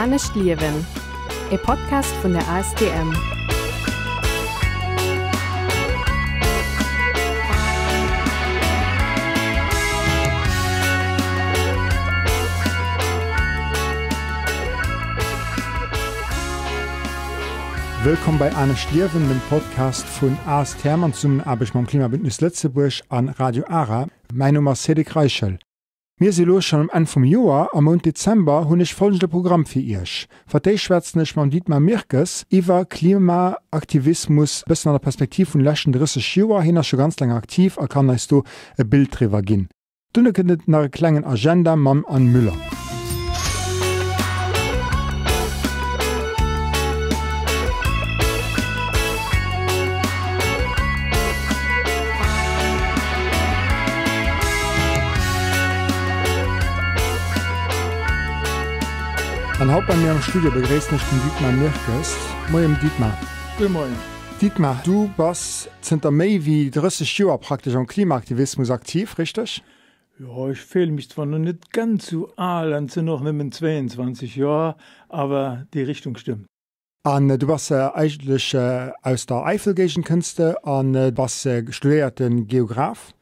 Anne Stierwin, ein Podcast von der ASDM. Willkommen bei Anne Stierwin, dem Podcast von ASTM und zum Arbeitsmarkt Klimabündnis Letzteburg an Radio ARA. Mein Name ist Cedric Reichel. Mir se loch schon am en vum Joer am Mont Dezember hunn ichch folgende Programm fir Isch. Verteichschwärzennech man Diet ma Mirkes, iwwer Klimaaktivismus bis an der Perspektiv vun lächen Drsse Joer hinnner schon ganz langer aktiv, er kann neist du e Bildtriwer ginn. Dunne kindt nare klengen Agenda mam an Müller. Dann hat bei mir im Studio begrüßt mich den Dietmar Mirkes. Moin Dietmar. Guten Morgen. Dietmar, du bist sind der Mai wie 30 Jahre praktisch am Klimaaktivismus aktiv, richtig? Ja, ich fühle mich zwar noch nicht ganz so alt, dann sind noch mit 22 Jahre, aber die Richtung stimmt. An, äh, du warst äh, eigentlich äh, aus der Eifelgegenkünste und an äh, was äh, studierten Geograf?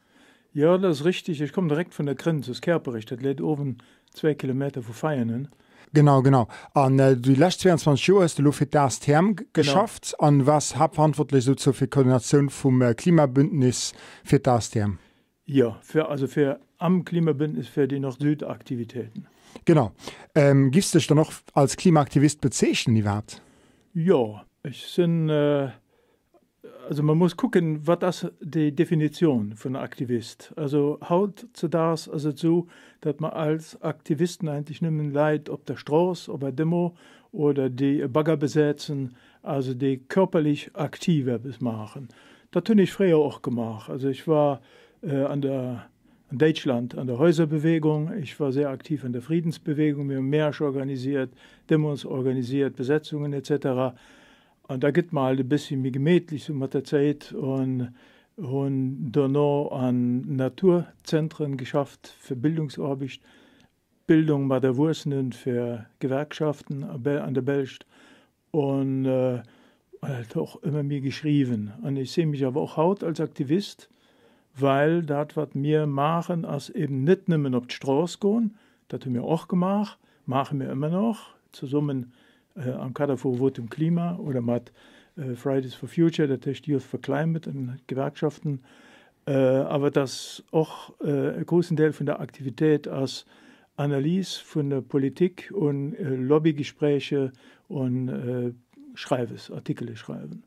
Ja, das ist richtig. Ich komme direkt von der Grenze, aus Kerperich. Das lädt oben zwei Kilometer von Feiern. Genau genau Und äh, die letzten 22 Jahre hast du für das Term genau. geschafft Und was hab verantwortlich für die Koordination vom äh, Klimabündnis für das Term. Ja für, also für am Klimabündnis für die Nord-Süd-Aktivitäten. Genau ähm, du dich dann noch als Klimaaktivist bezeichnen die Wert? Ja ich bin. äh, also man muss gucken, was das die Definition von Aktivist. Also haut zu das also zu, dass man als Aktivisten eigentlich nicht mehr leid, ob der Strauß, ob der Demo oder die Bagger besetzen, also die körperlich aktive machen. Das habe ich früher auch gemacht. Also ich war äh, an der in Deutschland an der Häuserbewegung. Ich war sehr aktiv in der Friedensbewegung. Wir haben Märsche organisiert, Demos organisiert, Besetzungen etc. Und da geht mal ein bisschen gemütlich so mit der Zeit und haben dann an Naturzentren geschafft für Bildungsarbeit, Bildung bei der Wurzeln für Gewerkschaften an der Belst und äh, halt auch immer mir geschrieben. Und ich sehe mich aber auch haut als Aktivist, weil das, was wir machen, als eben nicht nehmen auf die Straße gehen, das haben wir auch gemacht, machen wir immer noch, zusammen äh, am Kader Ankara voor Votum Klima oder man hat äh, Fridays for Future, der Test Youth for Climate in Gewerkschaften. Äh, aber dass auch ein großen Teil von der Aktivität als Analyse von der Politik und Lobbygespräche und Schreibes, Artikel schreiben.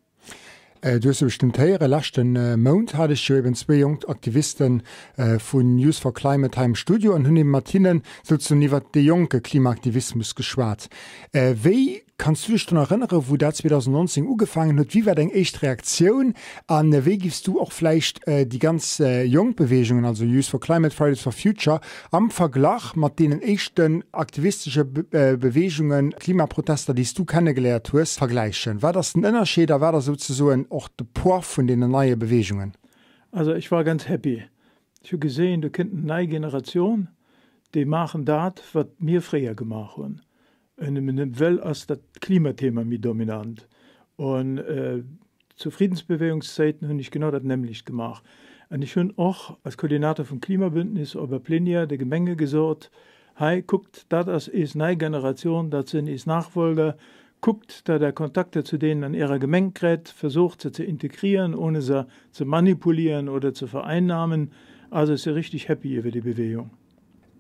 Dustumtéiere lachten äh, Mount hadch jo iwben zwee jong Aktivisten äh, vun News for Climate Time Studio an hunn im Martinen so zu niwer de jonke Klimaaktivismus geschwaart. Äh, wéi kannst du dich noch erinnern wo das 2019 angefangen hat wie war deine echt Reaktion Und wie gibst du auch vielleicht äh, die ganze äh, Jungbewegungen also Youth for Climate Fridays for Future am Vergleich mit den echten aktivistischen Be äh, Bewegungen Klimaprotester die du kennengelernt hast vergleichen war das ein Innersche da war das sozusagen auch der Por von den neuen Bewegungen also ich war ganz happy ich habe gesehen du kennt eine neue Generation die machen das, was mir früher gemacht hun wel als das Klimathema mit dominant. Und äh, zur Friedensbewegungszeiten habe ich genau das nämlich gemacht. Und ich habe auch als Koordinator vom Klimabündnis Oberplenia der Gemenge gesorgt, hey, guckt, das als ist neue Generation, das sind ist Nachfolger, guckt, da der Kontakte zu denen an ihrer Gemenge versucht sie zu integrieren, ohne sie zu manipulieren oder zu vereinnahmen. Also ist sie richtig happy über die Bewegung.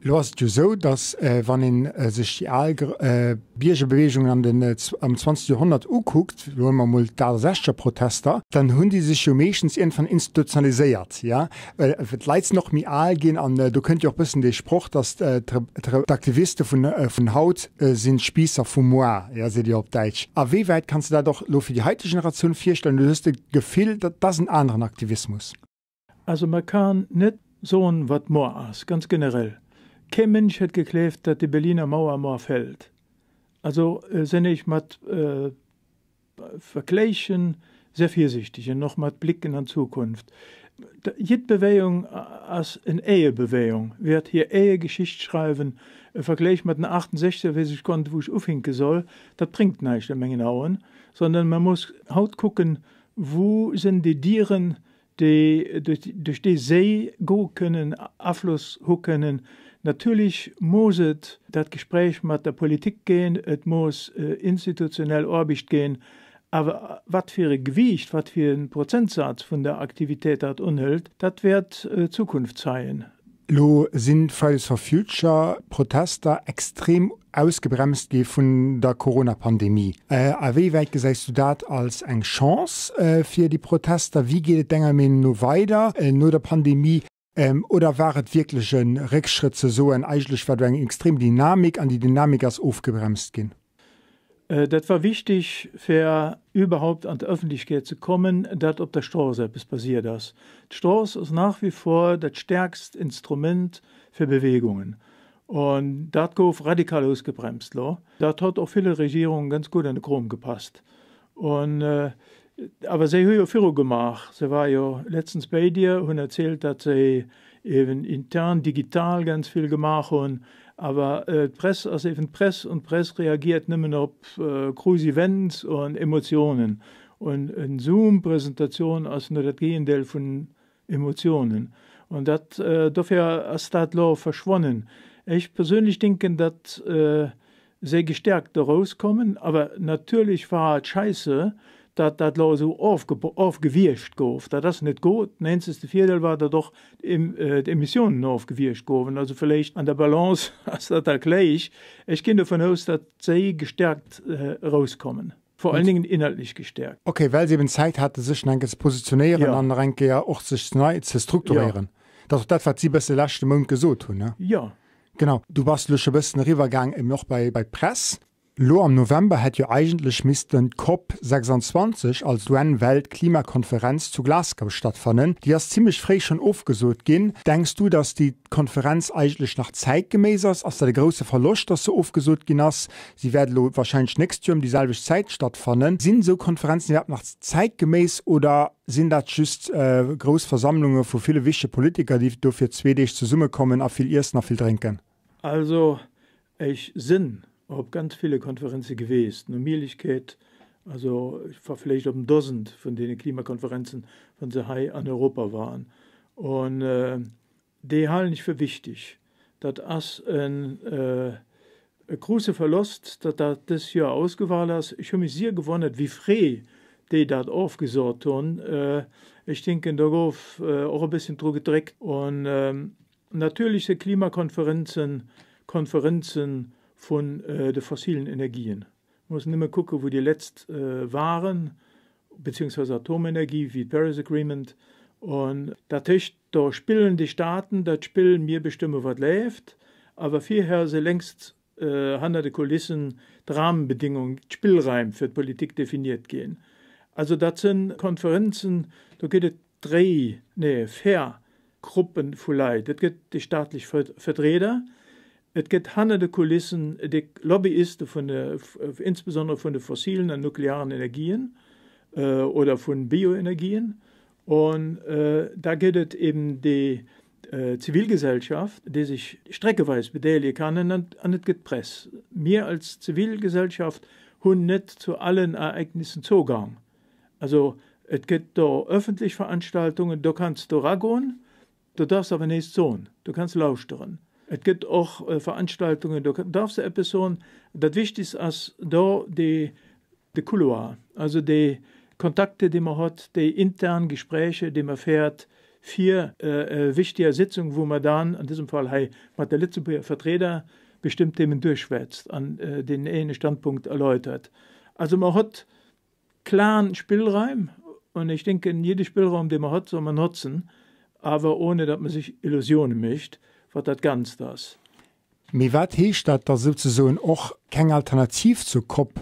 Du hast ja so, dass äh, wann in äh, sich die Alger, äh, Biergebewegung an äh, am 20. Jahrhundert anguckt, wo man mal da 60 Protester, dann haben die sich ja meistens irgendwann institutionalisiert ja äh, leids noch mi gehen an äh, du könnt ja auch ein bisschen den Spruch, dass äh, Aktivisten von, äh, von Haut äh, sind Spießer von moi ja seht ihr auf Deutsch. Aber wie weit kannst du da doch lo für die heutige Generation vorstellen, du hast das Gefühl, dass das ein anderer Aktivismus. Also man kann nicht so ein wat Moir ist, ganz generell kein Mensch hat gekläft, dass die Berliner Mauer mal fällt. Also äh, sind ich mit äh, Vergleichen sehr vielsichtig und noch mit Blicken an Zukunft. Jede Bewegung äh, als eine Ehebewegung. Wird hier Ehegeschichte schreiben, Im Vergleich mit den 68, wie ich konnte, wo ich aufhinken soll, das bringt nicht eine Menge Nauen. sondern man muss haut gucken, wo sind die Dieren, die durch, durch die See gehen können, Abfluss ho können, Natürlich muss et dat Gespräch mit der Politik gehen, es muss äh, institutionell orbicht gehen, aber äh, was für ein Gewicht, was für ein Prozentsatz von der Aktivität dat unhält, das wird äh, Zukunft sein. Lo sind Fridays for Future Protester extrem ausgebremst von der Corona-Pandemie. Äh, weit gesäist du das als eine Chance äh, fir die Protester, wie geht es men no weiter äh, no der Pandemie ähm, oder es wirklich ein Rückschritt zu so ein eigentlich war eine extrem Dynamik an die Dynamik als aufgebremst gehen? Äh, das war wichtig für überhaupt an die Öffentlichkeit zu kommen, dass ob der Strauß etwas passiert ist. Der Strauß ist nach wie vor das stärkste Instrument für Bewegungen. Und das gouf radikal ausgebremst. Lo. Das hat auch viele Regierungen ganz gut an den Chrom gepasst. Und äh, aber sie hat ja Führung gemacht. Sie war ja letztens bei dir und erzählt, dass sie eben intern, digital ganz viel gemacht hat. Aber äh, Press, also eben Press und Press reagiert nicht mehr auf äh, Cruise-Events und Emotionen. Und eine Zoom-Präsentation ist nur das Gegenteil von Emotionen. Und das äh, dafür ist das verschwunden. Ich persönlich denke, dass äh, sehr gestärkt daraus kommen, aber natürlich war es scheiße, dat dat lo so aufge, aufgewircht gouf da das nicht gut nennst de Vierdeel war da doch im, äh, Emissionen aufgewircht goen also vielleicht an der Balance as das da gleich ich kinde von aus dass sie gestärkt äh, rauskommen vor allen Dingen inhaltlich gestärkt okay weil sie eben Zeit hatte sich zu positionieren ja. an ja auch sich neu zu strukturieren ja. das dat wat sie beste lachte mund gesot hun ne ja genau du warst lusche besten Rivergang im noch bei bei press Lo am November hat ja eigentlich miss den COP 26 als un weltklimakonferenz zu Glasgow stattfinden. die as ziemlich frei schon aufgesucht gin. Denkst du, dass die Konferenz eigentlich nach ist, as der große Verlust, dass sie aufgesucht gin ass? Sie werden wahrscheinlich nächstes Jahr um dieselbe Zeit stattfinden. Sind so Konferenzen ja nach zeitgemäß oder sind das just äh, Großversammlungen vu viele wichtige Politiker, die dafür zwedig zu Summe kommen, viel Ers nach viel trinken? Also ich sinn habe ganz viele Konferenzen gewesen. Eine Möglichkeit, also ich war vielleicht um Dutzend von den Klimakonferenzen von Sahai an Europa waren. Und äh, die halte ich für wichtig, Das ist ein äh, große Verlust, dass das das Jahr ausgewählt ist. Ich habe mich sehr gewundert, wie frei die das aufgesorgt haben. Äh, ich denke, da auf, äh, auch ein bisschen drüber gedreckt. Und äh, natürlich sind Klimakonferenzen Konferenzen von äh, den fossilen Energien. Man muss nicht mehr gucken, wo die letzt äh, waren, beziehungsweise Atomenergie wie Paris Agreement. Und natürlich, da spielen die Staaten, das spielen mir bestimmen, was läuft. Aber vorher sind längst äh, den Kulissen die Rahmenbedingungen, Spielreim für die Politik definiert gehen. Also das sind Konferenzen, da geht es drei, nee, vier Gruppen vielleicht. Das gibt die staatlichen Vertreter, es gibt hinter den Kulissen die Lobbyisten, von der, äh, insbesondere von den fossilen und nuklearen Energien äh, oder von Bioenergien. Und äh, da gibt es eben die äh, Zivilgesellschaft, die sich streckeweise beteiligen kann und an das gibt Press. Mir als Zivilgesellschaft haben nicht zu allen Ereignissen Zugang. Also es gibt da öffentliche Veranstaltungen, da kannst du ragon, du darfst aber nicht so, du kannst lauschen. Es gibt auch äh, Veranstaltungen, du darfst eine sagen, das Wichtigste ist da die, die Couloir, also die Kontakte, die man hat, die internen Gespräche, die man fährt, vier äh, äh wichtige Sitzungen, wo man dann, in diesem Fall, hey, mit der Litzeburger Vertreter bestimmte Themen durchschwätzt, an äh, den einen Standpunkt erläutert. Also man hat klaren Spielraum und ich denke, in jedem Spielraum, den man hat, soll man nutzen, aber ohne, dass man sich Illusionen mischt war das ganz das. Me wat hecht dat da sozusagen och keine alternativ zu COP,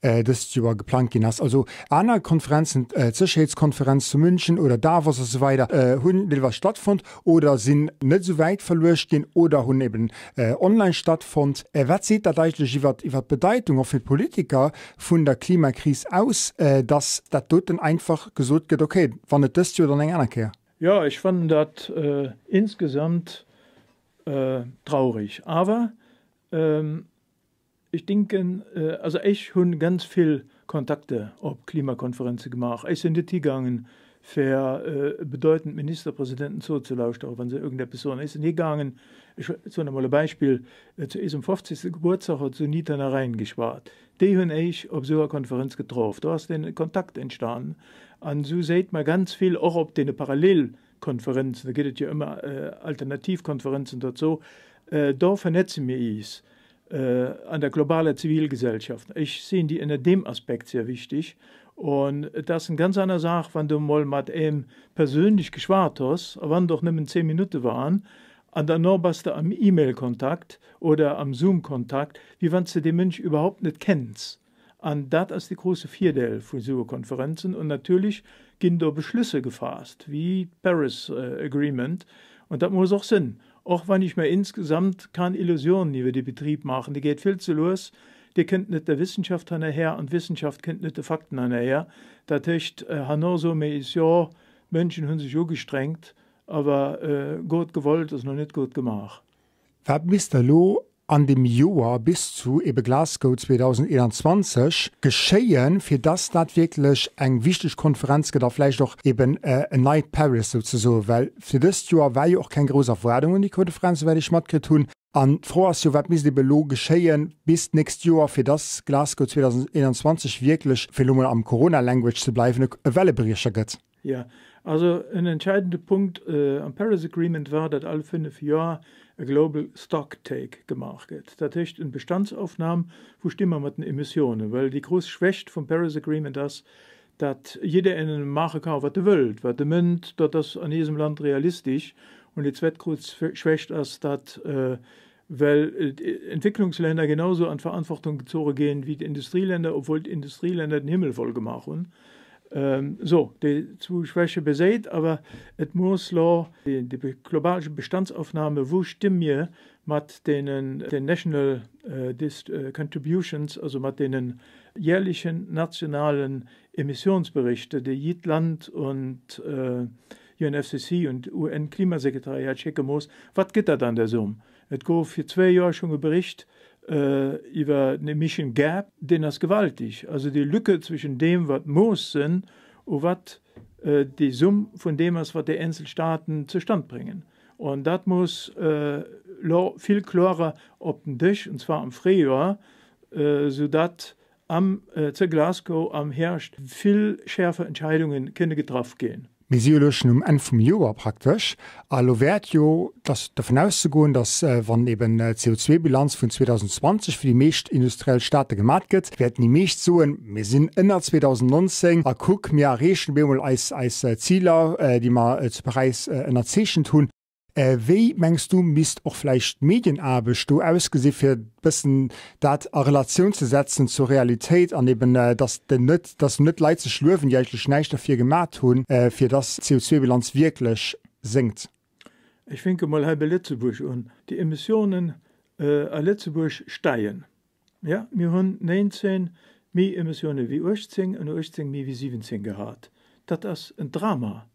äh, das über geplant gehen hast also an Konferenzen äh, Sicherheitskonferenz zu München oder da was so weiter äh, hun was stattfand oder sind nicht so weit verlöscht gehen oder hun eben äh, online stattfand äh, was sieht das eigentlich über, die Bedeutung für Politiker von der Klimakrise aus äh, dass da dort dann einfach gesagt wird, okay wann das oder länger anerkehr ja ich fand das äh, insgesamt äh, traurig. Aber ähm, ich denke, äh, also ich habe ganz viel Kontakte auf Klimakonferenzen gemacht. Ich bin nicht gegangen für äh, bedeutend Ministerpräsidenten zuzulauschen, auch wenn sie irgendeine Person ist. Nicht gegangen, ich, sage mal ein Beispiel, äh, zu ihrem 50. Geburtstag hat sie Nita rein gespart. Die haben ich auf so einer Konferenz getroffen. Da ist den Kontakt entstanden. Und so sieht man ganz viel, auch ob den parallel Konferenzen, da es ja immer äh, Alternativkonferenzen dazu. Äh, da vernetzen mir is äh, an der globalen Zivilgesellschaft. Ich sehe die in dem Aspekt sehr wichtig. Und das ist eine ganz andere Sache, wenn du mal mit ihm persönlich geschwart hast, wenn doch nicht mehr zehn Minuten waren, an der Norbaste am E-Mail-Kontakt oder am Zoom-Kontakt, wie wenn du den Mensch überhaupt nicht kennst an dat als die große Vierdel von Konferenzen und natürlich gehen da Beschlüsse gefasst, wie Paris äh, Agreement. Und das muss auch Sinn. Auch wenn ich mir insgesamt keine Illusionen über den Betrieb machen, die geht viel zu los. Die kennt nicht der Wissenschaft her und Wissenschaft kennt nicht die Fakten her. Da tächt äh, so mir ist ja, Menschen haben sich so gestrengt, aber äh, gut gewollt ist noch nicht gut gemacht. Was misst da an dem Joar bis zu eben Glasgow 2021 geschehen, für das das wirklich eine wichtige Konferenz geht, vielleicht auch eben äh, a Night Paris sozusagen, weil für das Jahr war ja auch keine große Erwartung in die Konferenz, werde ich mal tun. An Froas wat mis de Belo geschehen bis nächstes Jahr für das Glasgow 2021 wirklich Phänomen am Corona-Language zu bleiben, eine Welle gëtt. Ja, also ein entscheidender Punkt äh, am Paris Agreement war, dass alle fünf Jahre ein Global Stock Take gemacht wird. Das heißt eine Bestandsaufnahme, wo stehen wir mit den Emissionen? Weil die große Schwäche vom Paris Agreement ist, dass jeder einen machen kann, was er will, was er meint, dass das an diesem Land realistisch Und die zweite große Schwäche ist, dass äh, weil äh, Entwicklungsländer genauso an Verantwortung gezogen gehen wie die Industrieländer, obwohl die Industrieländer den Himmel voll gemacht haben. Ähm, so, die de Schwäche beseit, aber es muss la die, die globale Bestandsaufnahme, wo stimmen wir mit den, den National äh, Dist, äh, Contributions, also mit den jährlichen nationalen Emissionsberichten, die Jitland und äh, UNFCC und UN-Klimasekretariat checken muss, was geht da dann der Summe? Es geht für zwei Jahre schon ein Bericht, äh, über eine Mission Gap, den das gewaltig. Also die Lücke zwischen dem, was muss sind, und was äh, die Summe von dem ist, was die Einzelstaaten zustande bringen. Und das muss äh, viel klarer auf den Tisch, und zwar am Frühjahr, äh, sodass am äh, zu Glasgow am Herbst viel schärfer Entscheidungen können getroffen gehen. Wir mesiolech am Ende des Jahres praktisch alloert jo dat davon auszugoen, dass äh, wann eben äh, CO2-Bilanz von 2020 für die meescht industriell Staate gemat gëtt, werden die meescht soen mir sinn ënner 2019 a guck mir Rechen Bemol als als äh, äh, die wir äh, zu Paris äh, der Zwischenzeit tun äh, wie meinst du, misst auch vielleicht Medienarbeit du ausgesehen für ein bisschen das in Relation zu setzen zur Realität an eben, äh, dass den nicht, dass nicht Leute zu schlürfen, die eigentlich nicht dafür gemacht haben, äh, für das CO2-Bilanz wirklich sinkt? Ich denke mal halbe Lützeburg an. die Emissionen äh, a Lützeburg steigen. Ja, wir haben 19 mehr Emissionen wie 18 und 18 mehr wie 17 gehabt. Das ist ein Drama.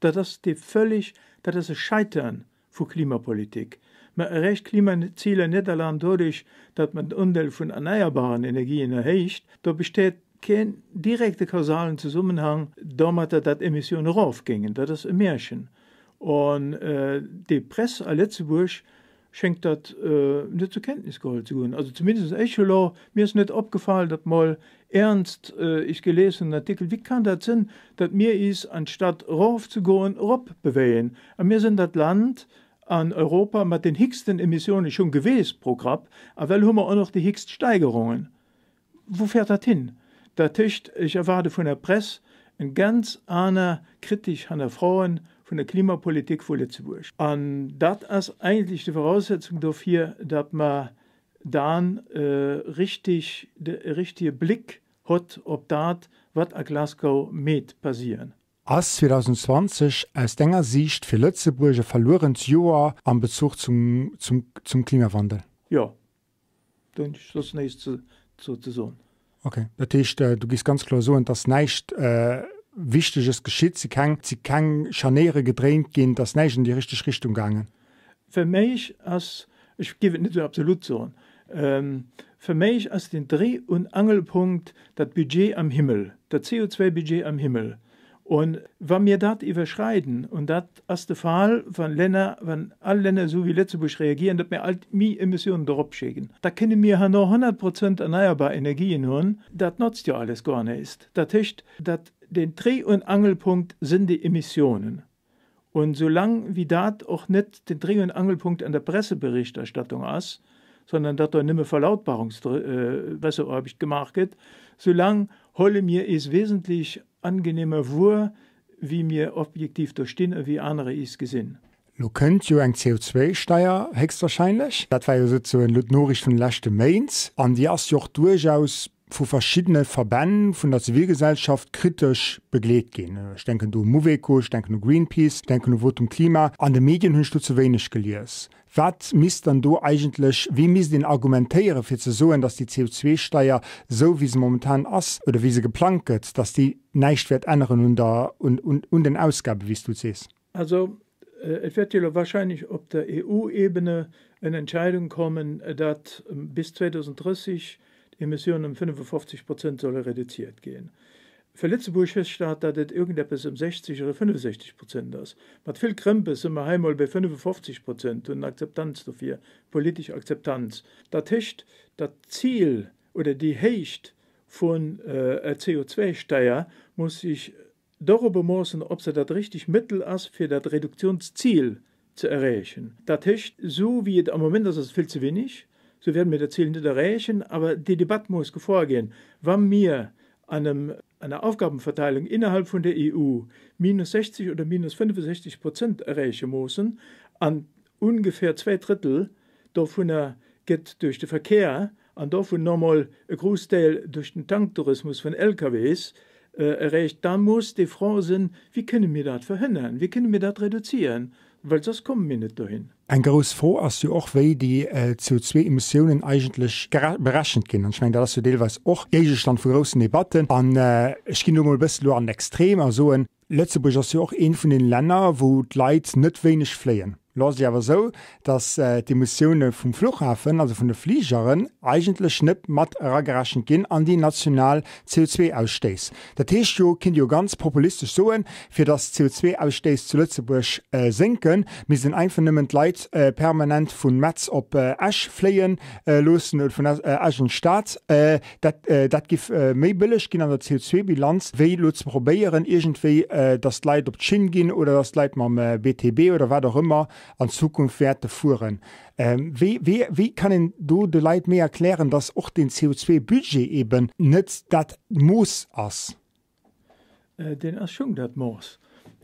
Das ist die völlig dat es Scheitern vu Klimapolitik. Man erreicht Klimaziele nicht allein dadurch, dass man den Undel von erneuerbaren Energien erhecht, da besteht kein direkter kausalen Zusammenhang damit dat Emissionen raufgingen, ist ein e Märchen. Und äh, die Presse in Lützburg schenkt das äh, net zur Kenntnis geholt zu also zumindest Echelor mir ist nicht aufgefallen, dass mal ernst äh, ich gelesen Artikel wie kann das sein, dass mir is anstatt rauf zu gehen, rob beween an mir sind das Land an Europa mit den höchsten Emissionen schon gewesen pro Grab a well hummer auch noch die höchsten Steigerungen wo fährt das hin da tischcht ich erwarte von der Presse ein ganz anderer kritisch an der Frauen, von der Klimapolitik von Lützburg. Und das ist eigentlich die Voraussetzung dafür, dass man dann äh, richtig, den richtigen Blick hat, ob das, was in Glasgow mit passieren. Als 2020 aus denger Sicht für Lützeburg ein verlorenes Jahr an Bezug zum, zum, zum Klimawandel. Ja, dann ist das nächste zu, zu, zu sagen. Okay, das heißt, äh, du gehst ganz klar so, dass nicht äh, Wichtiges geschieht sie kann sie kann Schanere gedreht gehen das nicht in die richtige Richtung gangen für mich als ich gebe nicht so absolut so ähm, für mich als den Dreh- und Angelpunkt das Budget am Himmel das CO2-Budget am Himmel und wenn wir das überschreiten und das ist der Fall wenn, Länder wann alle Länder so wie Lettzebusch reagieren dass wir all mi Emissionen drop schicken da können wir han noch 100 erneuerbare Energien hun das nutzt ja alles gar nicht ist dat hicht den Dreh- und Angelpunkt sind die Emissionen. Und solange wie dat auch nicht den Dreh- und Angelpunkt an der Presseberichterstattung ist, sondern dat er nimme Verlautbarungswässerorbicht äh, gemacht wird, solange holle mir es wesentlich angenehmer vor, wie mir objektiv durchstehen, und wie andere es gesehen. Du könnt jo eng co 2 steuer höchstwahrscheinlich. Das war ja so ein Ludnorisch von lachte Mainz. Und die as joch durchaus von verschiedenen Verbänden von der Zivilgesellschaft kritisch begleitet gehen. Ich denke du Moveco, ich denke nur Greenpeace, ich denke nur Votum Klima. An den Medien hast du zu wenig gelesen. Was misst dann du eigentlich, wie misst den argumentieren für zu sagen, dass die CO2-Steuer so wie sie momentan ist oder wie sie geplant wird, dass die nicht wird ändern und, äh, und, und, und den Ausgaben, wie du siehst? Also, äh, es wird ja wahrscheinlich auf der EU-Ebene eine Entscheidung kommen, äh, dass ähm, bis 2030 die Emissionen um 55 Prozent sollen reduziert gehen. Für Lützeburg feststaat, dat das irgendetwas um 60 oder 65 Prozent ass. mat vill Krempe wir einmal bei 55 Prozent und Akzeptanz dafür, politische Akzeptanz. Das hecht dat Ziel oder die Hecht von äh, co 2 steuer muss sich darüber mossen, ob sie das richtig Mittel ist fir das Reduktionsziel zu erreichen. Das hecht so wie es am moment ist, ist es viel zu wenig, Sie werden mir erzählen, nicht erreichen, aber die Debatte muss vorgehen. Wann mir an einem einer Aufgabenverteilung innerhalb von der EU minus 60 oder minus 65 Prozent erreichen müssen, an ungefähr zwei Drittel davon äh, geht durch den Verkehr, an davon nochmal ein Großteil durch den Tanktourismus von LKWs äh, erreicht, dann muss die Frage sein, wie können wir das verhindern, wie können wir das reduzieren weil sonst kommen wir nicht dahin. Ein großes froh als du auch wei die äh, CO2 Emissionen eigentlich berechnet gehen ich meine dass du teilweise auch Gegenstand von großen Debatten an äh, ich ging mal bisschen an extrem also in Letzteburg hast du auch ein von den Ländern wo die Leute nicht wenig fliehen. Los ja aber so, dass äh, die Missionen vom Flughafen, also von den Fliegerin, eigentlich nicht mit ragerechen gehen an die national co 2 Das heißt, Testio könnt jo ganz populistisch sagen, für das CO2-Aussteß zu Lützburg äh, sinken, mit sind einfach nimmend Leid äh, permanent von Metz auf äh, Ash fleien äh, losen äh, und von Asch äh, Staat. Das gibt äh, dat äh, äh, billig an der CO2-Bilanz, weil lo ze probieren irgendwie äh, Leute auf die Schiene gehen oder dass die Leute mit äh, BTB oder was auch immer, an Zukunft Werte fuhren. Ähm, wie, wie, wie können du de Leiit mehr erklären, dass auch den CO2-Budget eben nicht das Muss ass? Äh, den as schon dat Moos.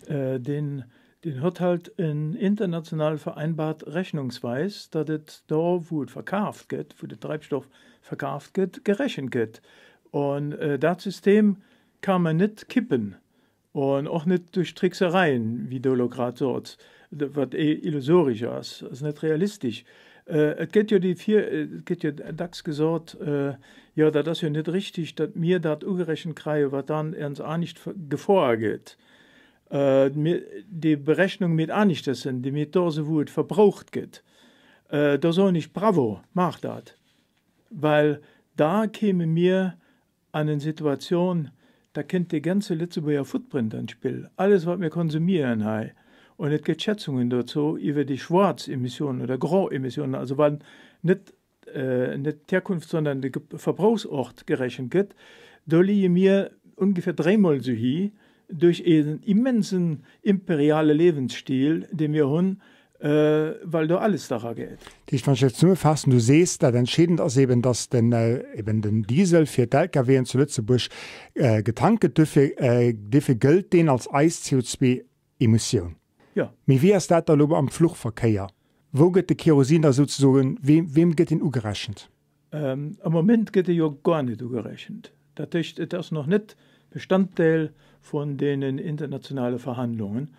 Äh, den den hört halt in international vereinbart rechnungsweis, dat het da wo het verkauft geht, wo der Treibstoff verkauft geht, gerechnet geht. Und äh, das System kann man nicht kippen und auch nicht durch Tricksereien, wie Dolokrat sagt wat e illusorisch ass ass net realistisch. Äh, et gett jo ja die vier äh, gett jo ja äh, dacks gesot äh, ja da das jo ja net richtig dat mir dat ugerechen kreie wat dann ens a nicht gevorget äh, die berechnung mit anichtessen die metose wot verbraucht gett äh, da so nicht bravo mach dat weil da käme mir an situation da kennt die ganze Litzeburger Footprint ein Spiel alles was wir konsumieren hei und es gibt Schätzungen dazu über die Schwarzemissionen oder Grauemissionen, also wann nicht, äh, nicht Herkunft, sondern der Verbrauchsort gerechnet wird. Da liegen wir ungefähr dreimal so hier durch einen immensen imperialen Lebensstil, den wir haben, äh, weil da alles daran geht. Ich kann jetzt nur fassen, du siehst, dass entscheidend ist eben, dass den, äh, eben den Diesel für die LKW in Lützeburg äh, getankt dürfen, äh, dürfen gilt den als Eis CO2-Emission. Ja. Mi wie ist das lobe am Fluchtverkehr? Wo geht der Kerosin da sozusagen wem, wem gëtt den ugerechend? Ähm, Am moment gëtt ja gar nicht ugerechend. Dat icht das noch nicht Bestandteil von den internationalen Verhandlungen.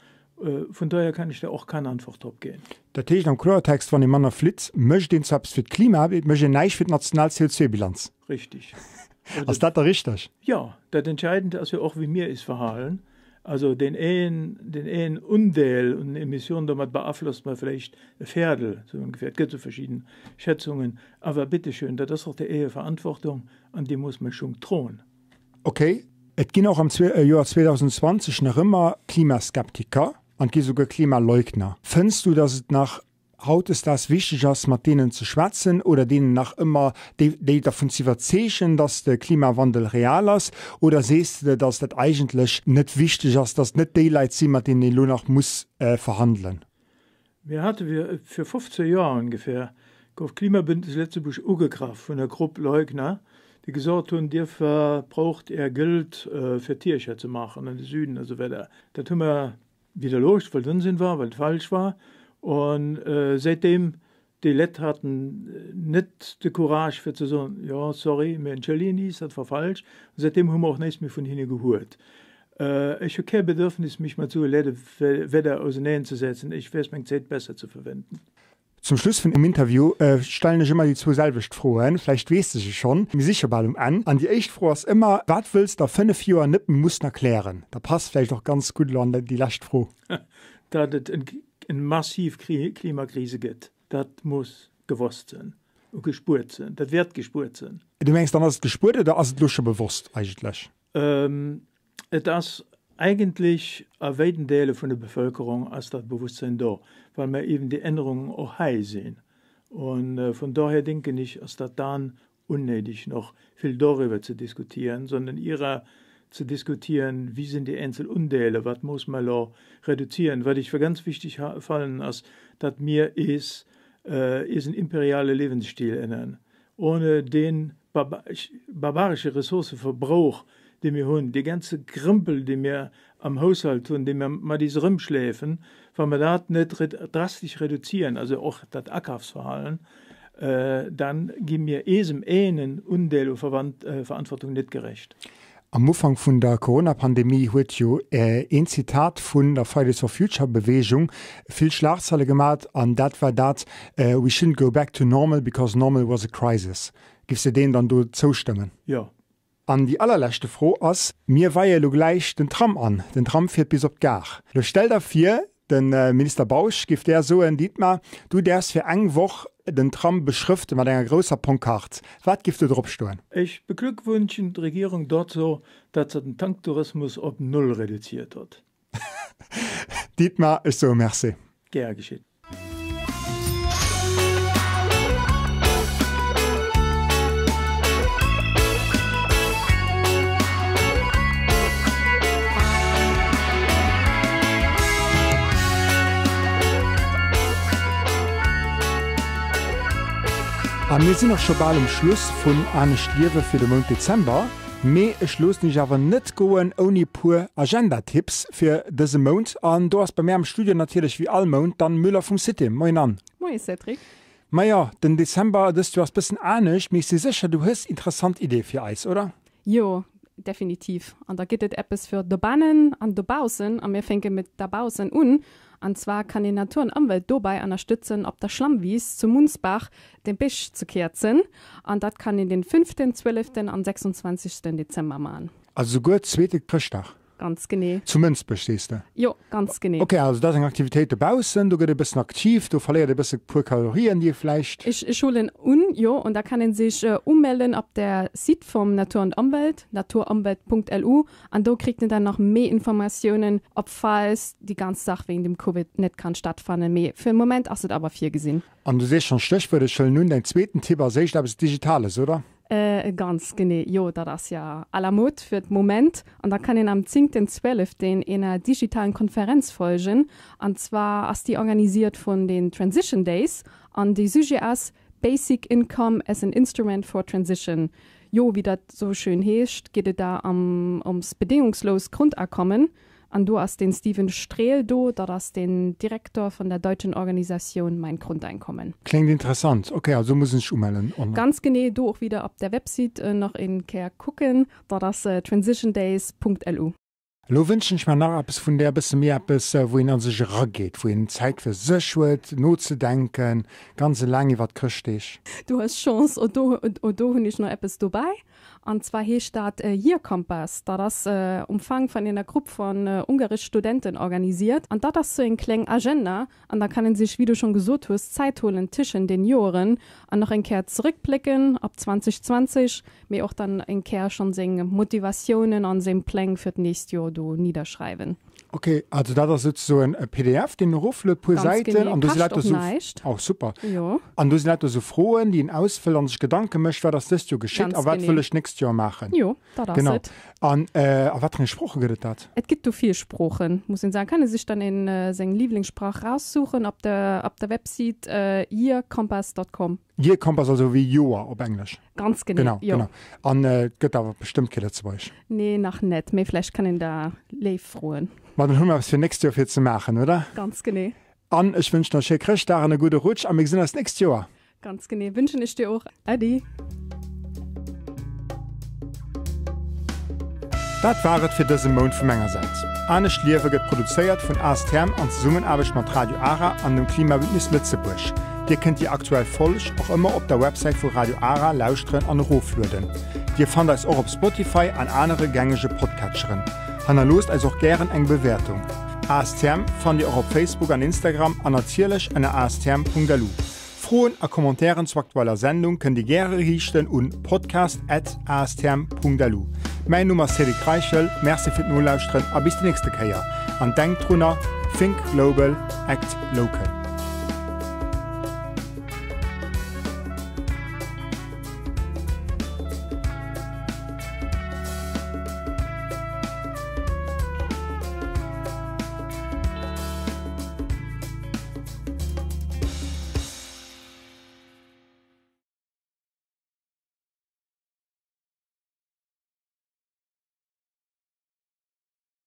Äh, von daher kann ich da auch keine Antwort drauf geben. Der Tisch am Klartext von dem Manner Flitz möchte den selbst für das Klima, möchte nicht für die nationale CO2-Bilanz. Richtig. Also, das, das richtig? Ja, das Entscheidende, ist ja auch wie mir ist verhalten, also den einen, den einen Undel und Emissionen damit beeinflusst man vielleicht ein Pferdel, so ungefähr. Es gibt so verschiedene Schätzungen. Aber bitteschön, das ist doch die Eheverantwortung, an die muss man schon trauen. Okay, es gehen auch im äh, Jahr 2020 noch immer Klimaskeptiker und sogar Klimaleugner. Findest du, dass es nach haut es das wichtig ass mat denen zu schwätzen oder denen nach immer die, de davon ziverzechen dass der Klimawandel real ist? oder siehst du dass das eigentlich nicht wichtig ass das net daylight si mat den lo nach muss äh, verhandeln Wer hatte wir für 15 Jahre ungefähr auf Klimabündnis Lettzebusch ugekraft von der Gruppe Leugner die gesagt haben, dir verbraucht er Geld äh, für Tierschä zu machen in den Süden also wer der der Tummer wieder los, weil dünnsinn war weil es falsch war und äh, seitdem die Leute hatten äh, nicht die Courage für zu sagen, ja, sorry, mir entschuldigen uns, das war falsch. Und seitdem haben wir auch nichts mehr von ihnen gehört. Äh, ich habe kein Bedürfnis, mich mal zu Leuten weder auseinanderzusetzen. Ich weiß, meine Zeit besser zu verwenden. Zum Schluss von dem Interview äh, stellen ich immer die zwei selbst Fragen. vielleicht weißt du sie schon, mir sicher bald um an. An die echt froh ist immer, was willst du für fünf Jahre Nippen musst erklären? Da passt vielleicht auch ganz gut an die Lastfroh. da das en massiv Klimakrise gibt. Das muss gewusst sein und gespürt sein. Das wird gespürt sein. Du meinst dann, dass es gespürt oder als du schon bewusst eigentlich? Ähm, das eigentlich a weiten Teile von der Bevölkerung als das Bewusstsein da, weil wir eben die Änderungen auch high sehen. Und äh, von daher denke ich, dass das dann unnötig noch viel darüber zu diskutieren, sondern ihrer zu diskutieren, wie sind die Einzel Undeele, was muss man da reduzieren. Was ich für ganz wichtig fallen ist, dass mir ist, äh, ist ein imperialer Lebensstil ändern. Ohne den barbarisch, barbarische Ressourcenverbrauch, den wir haben, die ganze Krümpel, die wir am Haushalt tun, die wir mal diese Rimmschläfen, wenn wir das nicht drastisch reduzieren, also auch das Ackerverhalten, äh, dann geben wir esem eh ähnen Undelo äh, Verantwortung nicht gerecht. Am Anfang von der Corona-Pandemie hat jo äh, en Zitat von der Fridays for Future Bewegung viel Schlagzeilen gemacht und das war das äh, we shouldn't go back to normal because normal was a crisis. Gibst du denen dann zustimmen? Ja. An die allerletzte Frage ist, mir weier lo gleich den Tram an. Den Tram fährt bis auf gar. Lo stell dafür den äh, Minister Bausch gift der so en Dietmar du derst für eine Woche den Tram beschrift mat enger großer Ponkart. Wat gift du dropstuen? Ich beglückwünsche die Regierung dort so, dass er den Tanktourismus op null reduziert hat. Dietmar ist so also, merci. Gerne geschieht. Wir sind noch schon bald am Schluss von einer Stierwe für den Mont Dezember. Mehr schloss nicht aber nicht goen oni pur Agenda-Tipps für diesen Mount Und du hast bei mir im Studio natürlich wie all Mount dann Müller vom City Moin an. Moin Cedric. Meier, den Dezember das du hast bisssen anisch, mich se sicher du hast eine interessante Idee für Eis oder? Jo, definitiv. Und da gibt es etwas für die Bannen und die Bausen. Und wir fangen mit der Bausen an. Und zwar kann die Natur und Umwelt dabei unterstützen, ob der Schlammwies zum Munsbach den Bisch zu kehren. Und das kann in den 5., 12. und 26. Dezember machen. Also gut, zweite Kirchtag ganz genau. Zumindest bestehst du? Ja, ganz genau. Okay, also das sind Aktivitäten draußen, du gehst ein bisschen aktiv, du verlierst ein bisschen pure Kalorien, die vielleicht. Ich, ich hole ihn un, ja, und da können Sie sich äh, ummelden auf der Seite vom Natur und Umwelt, naturumwelt.lu, und da kriegt man dann noch mehr Informationen, ob falls die ganze Sache wegen dem Covid nicht kann stattfinden. Mehr. Für den Moment hast also du aber viel gesehen. Und du siehst schon Stichwort, ich du schon nun deinen zweiten Tipp sehe ich, glaube, es Digitales, oder? Äh, ganz genau. Ja, das ist ja à la für den Moment. Und da kann ich am 10.12. in einer digitalen Konferenz folgen. Und zwar ist die organisiert von den Transition Days. Und die Sujet ist Basic Income as an Instrument for Transition. Jo, wie das so schön heißt, geht es da um, ums bedingungslos Grundeinkommen. Und du hast den Steven Strehl do da das den Direktor von der deutschen Organisation mein Grundeinkommen klingt interessant okay also muss ich schummeln ganz genau du auch wieder auf der Website äh, noch in Care gucken da das äh, transitiondays.lu Lo wünschen ich mir noch etwas von der bis mehr bis äh, wohin an sich geht wohin Zeit für sich wird not zu denken ganze lange was köchte ich du hast chance und du und, und du ich noch etwas dabei und zwar hier steht äh, hier Kompass, da das äh, Umfang von einer Gruppe von äh, ungarischen Studenten organisiert. Und da das so in Klang Agenda, und da können sich, wie du schon gesagt hast, Zeit holen, Tischen, den Jahren, und noch ein Kehr zurückblicken, ab 2020, mir auch dann ein Kehr schon seine Motivationen und den Plan für das nächste Jahr du niederschreiben. Okay, also da sitzt so ein PDF, den rufle pro Ganz Seite genau. und du auch, so, auch super. Ja. Und du sind so frohen, die ihn ausfüllen und sich Gedanken möchte, wer das Jahr so geschieht, aber was will ich nächstes Jahr machen? Ja, da das genau. It. Und äh, auf was für Sprache geht das? Es gibt so viele Sprachen, muss ich sagen. Kann er sich dann in äh, seine Lieblingssprache raussuchen, auf der, ab der Website äh, yourcompass.com. Ihr Kompass also wie Joa auf Englisch. Ganz genau. Genau, jo. genau. Und äh, gibt aber bestimmt keine zwei. Nee, nach net. Mir vielleicht kann ich da live freuen. Mal dann haben wir was für nächstes Jahr für zu machen, oder? Ganz genau. An, ich wünsche noch schön Christ, da einen guten Rutsch, und wir sehen uns nächstes Jahr. Ganz genau, Wünsche ich dir auch. Adi. Das war es für diesen Mond von meinerseits. Anne Schliefe wird produziert von ASTM und Zusammenarbeit mit Radio ARA an dem Klimabündnis Lützeburg. Dir könnt ihr aktuell folg auch immer auf der Website von Radio ARA lauschen und rufen. Dir findet es auch auf Spotify an andere gängige Podcatcherin. Han loest also auch gern eine Bewertung. ASTM fand ihr auch auf Facebook und Instagram anerzierlech an ASTM.galu. Froen und Kommentaren zu aktueller Sendung können die gerne richten und podcast@astm.lu. Mein Name ist Cedric Reichel, Merci für Nullauusren a bis die nächste Und denkt drunter, Think Global, Act Local.